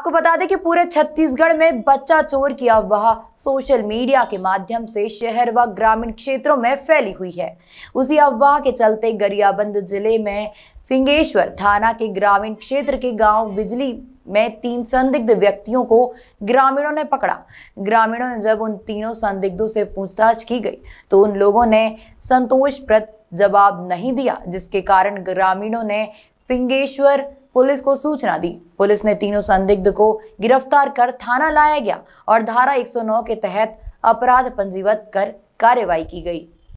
आपको बता दें कि पूरे छत्तीसगढ़ में बच्चा चोर की अफवाह सोशल मीडिया के माध्यम से शहर व ग्रामीण क्षेत्रों में फैली हुई है उसी अफवाह के चलते गरियाबंद जिले में फिंगेश्वर थाना के ग्रामीण क्षेत्र के गांव बिजली में तीन संदिग्ध व्यक्तियों को ग्रामीणों ने पकड़ा ग्रामीणों ने जब उन तीनों संदिग्धों से पूछताछ की गई तो उन लोगों ने संतोषप्रद जवाब नहीं दिया जिसके कारण ग्रामीणों ने फिंगेश्वर पुलिस को सूचना दी पुलिस ने तीनों संदिग्ध को गिरफ्तार कर थाना लाया गया और धारा 109 के तहत अपराध पंजीबद्ध कर कार्रवाई की गई